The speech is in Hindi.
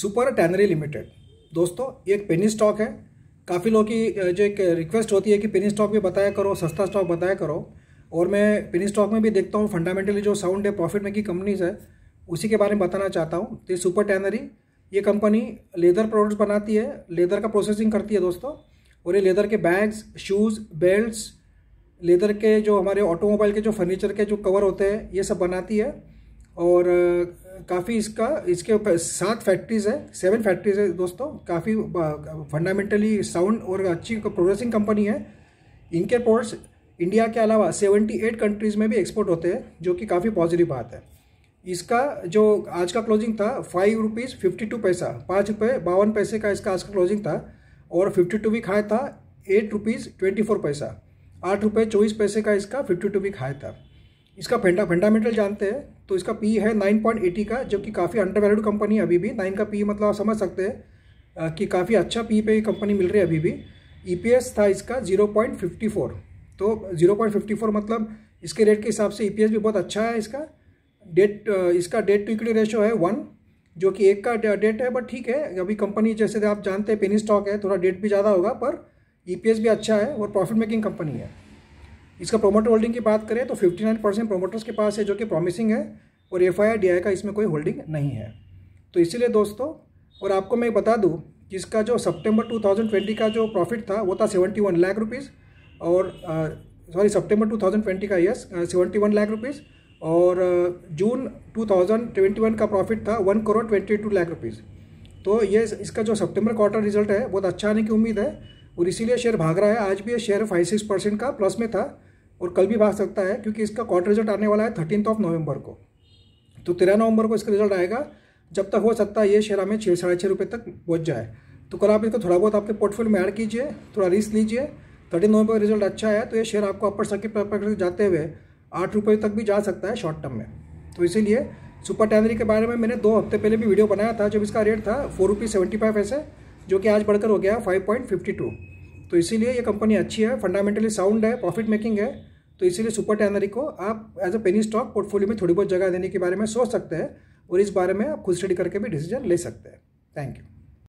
सुपर टैनरी लिमिटेड दोस्तों ये एक पेनी स्टॉक है काफ़ी लोगों की जो एक रिक्वेस्ट होती है कि पेनी स्टॉक भी बताया करो सस्ता स्टॉक बताया करो और मैं पेनी स्टॉक में भी देखता हूँ फंडामेंटली जो साउंड है प्रॉफिट मेकिंग कंपनीज है उसी के बारे में बताना चाहता हूँ तो सुपर टैनरी ये कंपनी लेदर प्रोडक्ट्स बनाती है लेदर का प्रोसेसिंग करती है दोस्तों और ये लेदर के बैग्स शूज़ बेल्ट्स लेदर के जो हमारे ऑटोमोबाइल के जो फर्नीचर के जो कवर होते हैं ये सब बनाती है और काफ़ी इसका इसके ऊपर सात फैक्ट्रीज है सेवन फैक्ट्रीज है दोस्तों काफ़ी फंडामेंटली साउंड और अच्छी प्रोग्रेसिंग कंपनी है इनके पोर्ट्स इंडिया के अलावा सेवेंटी एट कंट्रीज़ में भी एक्सपोर्ट होते हैं जो कि काफ़ी पॉजिटिव बात है इसका जो आज का क्लोजिंग था फाइव रुपीज़ फिफ्टी टू पैसा पाँच रुपये बावन पैसे का इसका आज का क्लोजिंग था और फिफ्टी टू भी खाया था एट रुपीज़ ट्वेंटी फोर पैसा आठ रुपये चौबीस पैसे का इसका फिफ्टी टू भी खाया था इसका फंडा फंडामेंटल जानते हैं तो इसका पी है नाइन पॉइंट एटी का जो कि काफ़ी अंडर वैल्यूड कंपनी है अभी भी नाइन का पी मतलब आप समझ सकते हैं कि काफ़ी अच्छा पी पे कंपनी मिल रही है अभी भी ई e था इसका जीरो पॉइंट फिफ्टी फोर तो जीरो पॉइंट फिफ्टी फोर मतलब इसके रेट के हिसाब से ई e भी बहुत अच्छा है इसका डेट इसका डेट टू इक्विटी रेशो है वन जो कि एक का डेट है बट ठीक है अभी कंपनी जैसे आप जानते हैं पेनी स्टॉक है थोड़ा डेट भी ज़्यादा होगा पर ई e भी अच्छा है और प्रॉफिट मेकिंग कंपनी है इसका प्रोमोटर होल्डिंग की बात करें तो 59 परसेंट प्रोमोटर्स के पास है जो कि प्रॉमिसिंग है और एफ आई का इसमें कोई होल्डिंग नहीं है तो इसीलिए दोस्तों और आपको मैं बता दूँ कि इसका जो सितंबर 2020 का जो प्रॉफिट था वो था 71 लाख रुपीज़ और सॉरी सितंबर 2020 का यस 71 लाख रुपीज़ और जून वन का प्रॉफिट था one crore twenty two lakh rupees तो ये इसका जो सितंबर क्वार्टर रिजल्ट है बहुत अच्छा आने की उम्मीद है और इसीलिए शेयर भाग रहा है आज भी ये शेयर फाइव सिक्स परसेंट का प्लस में था और कल भी भाग सकता है क्योंकि इसका क्वार्टर रिजल्ट आने वाला है थर्टीन ऑफ नवंबर को तो तेरह नवंबर को इसका रिजल्ट आएगा जब तक हो सकता है ये शेयर हमें छः साढ़े छः रुपये तक पहुँच जाए तो कल आप इसको थोड़ा बहुत आपके पोर्टफोलियो में ऐड कीजिए थोड़ा रिस्क लीजिए थर्टीन नवंबर का रिजल्ट अच्छा है तो ये शेयर आपको अपर सर्किट पर जाते हुए आठ रुपये तक भी जा सकता है शॉर्ट टर्म में तो इसीलिए सुपर टैनरी के बारे में मैंने दो हफ्ते पहले भी वीडियो बनाया था जब इसका रेट था फोर रुपीज़ सेवेंटी फाइव ऐसे जो कि आज बढ़कर हो गया फाइव पॉइंट फिफ्टी टू तो इसीलिए ये कंपनी अच्छी है फंडामेंटली साउंड है प्रॉफिट मेकिंग है तो इसीलिए सुपर टैनरी को आप as a penny stock portfolio में थोड़ी बहुत जगह देने के बारे में सोच सकते हैं और इस बारे में आप खुद स्टडी करके भी डिसीजन ले सकते हैं थैंक यू